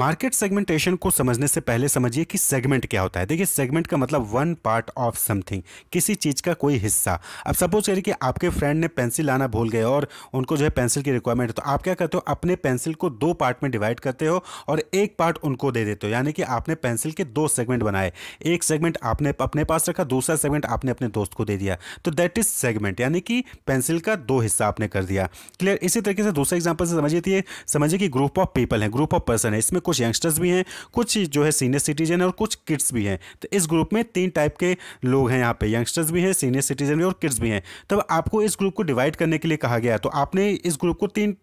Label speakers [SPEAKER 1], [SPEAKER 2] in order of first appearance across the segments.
[SPEAKER 1] market segmentation को समझने से पहले समझिए कि सेगमेंट क्या होता है देखिए सेगमेंट का मतलब वन पार्ट ऑफ समथिंग किसी चीज़ का कोई हिस्सा अब सपोज करिए कि आपके फ्रेंड ने पेंसिल लाना भूल गए और उनको जो है पेंसिल की रिक्वायरमेंट है तो आप क्या करते हो अपने पेंसिल को दो पार्ट में डिवाइड करते हो और एक पार्ट उनको दे देते हो यानी कि आपने पेंसिल के दो सेगमेंट बनाए एक सेगमेंट आपने अपने पास रखा दूसरा सेगमेंट आपने अपने दोस्त को दे दिया तो दैट इज सेगमेंट यानी कि पेंसिल का दो हिस्सा आपने कर दिया क्लियर इसी तरीके से दूसरे एग्जाम्पल से समझिए समझिए कि ग्रुप ऑफ पीपल है ग्रुप ऑफ पर्सन है इसमें कुछ यंगस्टर्स भी हैं कुछ जो है सीनियर सिटीजन है और कुछ किड्स भी हैं तो इस ग्रुप में तीन टाइप के लोग हैं यहाँ पे यंगस्टर्स भी हैं सीनियर सिटीजन भी और किड्स भी हैं तब आपको इस ग्रुप को डिवाइड करने के लिए कहा गया तो आपने इस ग्रुप को तीन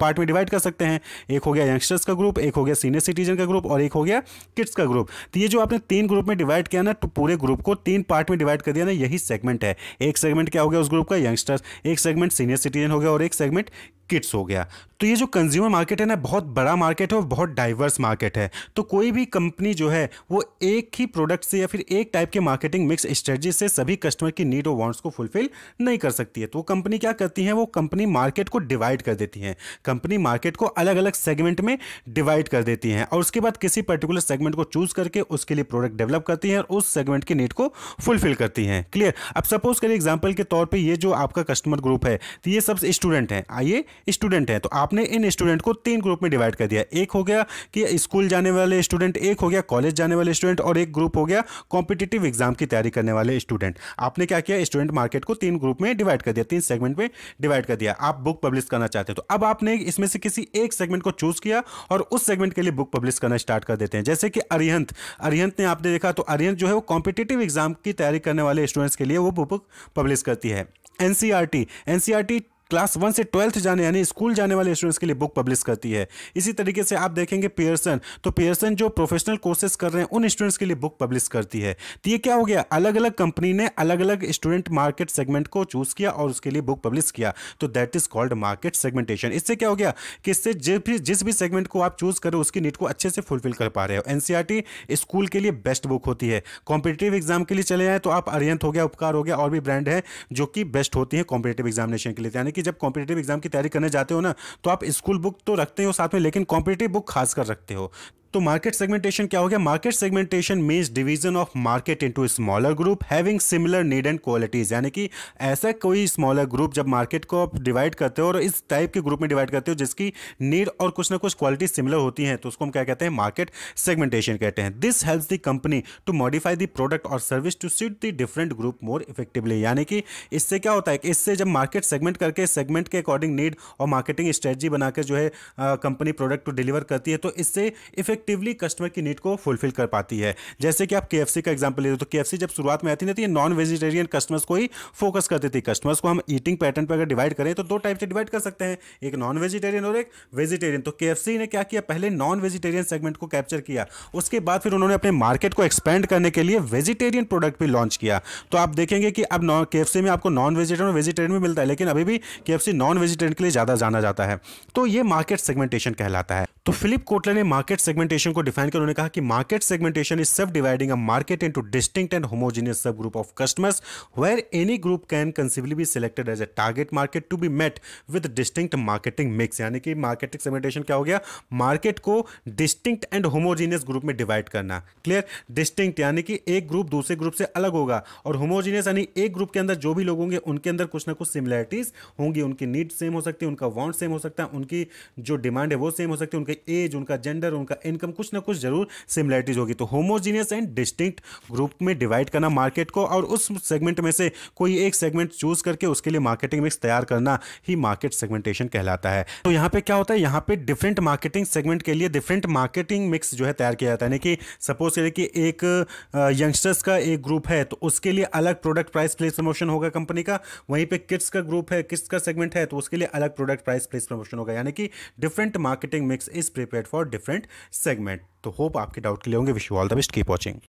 [SPEAKER 1] पार्ट में डिवाइड कर सकते हैं एक हो गया यंगस्टर्स का ग्रुप एक हो गया सीनियर सिटीजन का ग्रुप और एक हो गया किड्स का ग्रुप तो ये जो आपने तीन ग्रुप में डिवाइड किया ना तो पूरे ग्रुप को तीन पार्ट में डिवाइड कर दिया ना यही सेगमेंट है एक सेगमेंट क्या हो गया उस ग्रुप का यंगस्टर्स एक सेगमेंट सीनियर सिटीजन हो गया और एक सेगमेंट किट्स हो गया तो ये जो कंज्यूमर मार्केट है ना बहुत बड़ा मार्केट है और बहुत डाइवर्स मार्केट है तो कोई भी कंपनी जो है वो एक ही प्रोडक्ट से या फिर एक टाइप के मार्केटिंग मिक्स स्ट्रेटजी से सभी कस्टमर की नीड और वांट्स को फुलफिल नहीं कर सकती है तो वो कंपनी क्या करती है वो कंपनी मार्केट को डिवाइड कर देती है कंपनी मार्केट को अलग अलग सेगमेंट में डिवाइड कर देती है और उसके बाद किसी पर्टिकुलर सेगमेंट को चूज करके उसके लिए प्रोडक्ट डेवलप करती है और उस सेगमेंट की नीड को फुलफिल करती है क्लियर अब सपोज करिए एग्जाम्पल के तौर पर ये जो आपका कस्टमर ग्रुप है तो ये सब स्टूडेंट हैं आइए स्टूडेंट हैं तो आपने इन स्टूडेंट को तीन ग्रुप में डिवाइड कर दिया एक हो गया कि स्कूल जाने वाले स्टूडेंट एक हो गया कॉलेज जाने वाले स्टूडेंट और एक ग्रुप हो गया कॉम्पिटेटिव एग्जाम की तैयारी करने वाले स्टूडेंट आपने क्या किया स्टूडेंट मार्केट को तीन ग्रुप में डिवाइड कर दिया तीन सेगमेंट में डिवाइड कर दिया आप बुक पब्लिश करना चाहते हो तो अब आपने इसमें से किसी एक सेगमेंट को चूज किया और उस सेगमेंट के लिए बुक पब्लिश करना स्टार्ट कर देते हैं जैसे कि अरिहंत अरिहंत ने आपने देखा तो अरिहंत जो है वो कॉम्पिटेटिव एग्जाम की तैयारी करने वाले स्टूडेंट्स के लिए वो बुक पब्लिश करती है एनसीआरटी एनसीआरटी क्लास वन से ट्वेल्थ जाने यानी स्कूल जाने वाले स्टूडेंट्स के लिए बुक पब्लिश करती है इसी तरीके से आप देखेंगे पियर्सन तो पियर्सन जो प्रोफेशनल कोर्सेज कर रहे हैं उन स्टूडेंट्स के लिए बुक पब्लिश करती है तो ये क्या हो गया अलग अलग कंपनी ने अलग अलग स्टूडेंट मार्केट सेगमेंट को चूज किया और उसके लिए बुक पब्लिश किया तो that is called market segmentation इससे क्या हो गया कि इससे जिस भी जिस भी सेगमेंट को आप चूज करो उसकी नीट को अच्छे से फुलफिल कर पा रहे हो एनसीआरटी स्कूल e के लिए बेस्ट बुक होती है कॉम्पिटेटिव एग्जाम के लिए चले जाए तो आप अरियंत हो गया उपकार हो गया और भी ब्रांड है जो कि बेस्ट होती है कॉम्पिटेटिव एग्जामिनेशन के लिए यानी कि जब कॉम्पिटेटिव एग्जाम की तैयारी करने जाते हो ना तो आप स्कूल बुक तो रखते हो साथ में लेकिन कॉम्पिटेटिव बुक खास कर रखते हो तो मार्केट सेगमेंटेशन क्या हो गया market segmentation means division of market into smaller group having similar need and qualities यानी कि ऐसा कोई स्मॉलर ग्रुप जब मार्केट को आप डिवाइड करते हो और इस टाइप के ग्रुप में डिवाइड करते हो जिसकी नीड और कुछ ना कुछ क्वालिटी सिमिलर होती हैं तो उसको हम क्या कहते हैं मार्केट सेगमेंटेशन कहते हैं this helps the company to modify the product और service to suit the different group more effectively यानी कि इससे क्या होता है कि इससे जब मार्केट सेगमेंट करके सेगमेंट के अकॉर्डिंग नीड और मार्केटिंग स्ट्रेटजी बनाकर जो है कंपनी प्रोडक्ट को डिलीवर करती है तो इससे इफेक्ट इफेक्टिवली कस्टमर की नीड को फुलफिल कर पाती है जैसे कि आप के का एग्जाम्पल ले रहे तो के जब शुरुआत में आती नहीं तो नॉन वेजिटेरियन कस्टमर्स को ही फोकस करती थी कस्टमर्स को हम ईटिंग पैटर्न पर अगर डिवाइड करें तो दो टाइप से डिवाइड कर सकते हैं एक नॉन वेजिटेरियन और एक वेजिटेरियन तो के ने क्या किया पहले नॉन वेजिटेरियन सेगमेंट को कैप्चर किया उसके बाद फिर उन्होंने अपने मार्केट को एक्सपेंड करने के लिए वेजिटेरियन प्रोडक्ट भी लॉन्च किया तो आप देखेंगे कि अब नॉन के में आपको नॉन वेजिटेरियन और वेजिटेरियन भी मिलता है लेकिन अभी भी के नॉन वेजिटेरियन के लिए ज़्यादा जाना जाता है तो ये मार्केट सेगमेंटेशन कहलाता है तो फिलिप कोटले ने मार्केट सेगमेंटेशन सेगमेंटेशन को डिफाइन कर उन्होंने कहा कि market segmentation is self dividing a market into distinct and homogeneous sub group of customers where any group can conceivably be selected as a target market to be met with distinct marketing mix यानी कि marketing segmentation क्या हो गया market को distinct and homogeneous group में divide करना clear distinct यानी कि एक ग्रुप दूसरे ग्रुप से अलग होगा और होमोजीनियस यानी एक ग्रुप के अंदर जो भी लोग होंगे उनके अंदर कुछ ना कुछ सिमिलैरिटीज होंगी उनकी नीड सेम हो सकती है उनका वॉन्ट सेम हो सकता है उनकी जो डिमांड है वो सेम हो सकती है उनकी एज उनका जेंडर उनका इनकम इनकम कुछ ना कुछ जरूर सिमिलैरिटीज होगी तो होमोजीनियस एंड डिस्टिंक्ट ग्रुप में डिवाइड करना मार्केट को और उस सेगमेंट में से कोई एक सेगमेंट चूज करके उसके लिए मार्केटिंग मिक्स तैयार करना ही मार्केट सेगमेंटेशन कहलाता है तो यहाँ पे क्या होता है यहाँ पे डिफरेंट मार्केटिंग सेगमेंट के लिए डिफरेंट मार्केटिंग मिक्स जो है तैयार किया जाता है यानी कि सपोज करिए कि एक यंगस्टर्स का एक ग्रुप है तो उसके लिए अलग प्रोडक्ट प्राइस प्लेस प्रमोशन होगा कंपनी का वहीं पे किड्स का ग्रुप है किड्स का सेगमेंट है तो उसके लिए अलग प्रोडक्ट प्राइस प्लेस प्रमोशन होगा यानी कि different marketing mix is prepare for different segment तो होप आपके डाउट क्लियर होंगे wish you all the best keep watching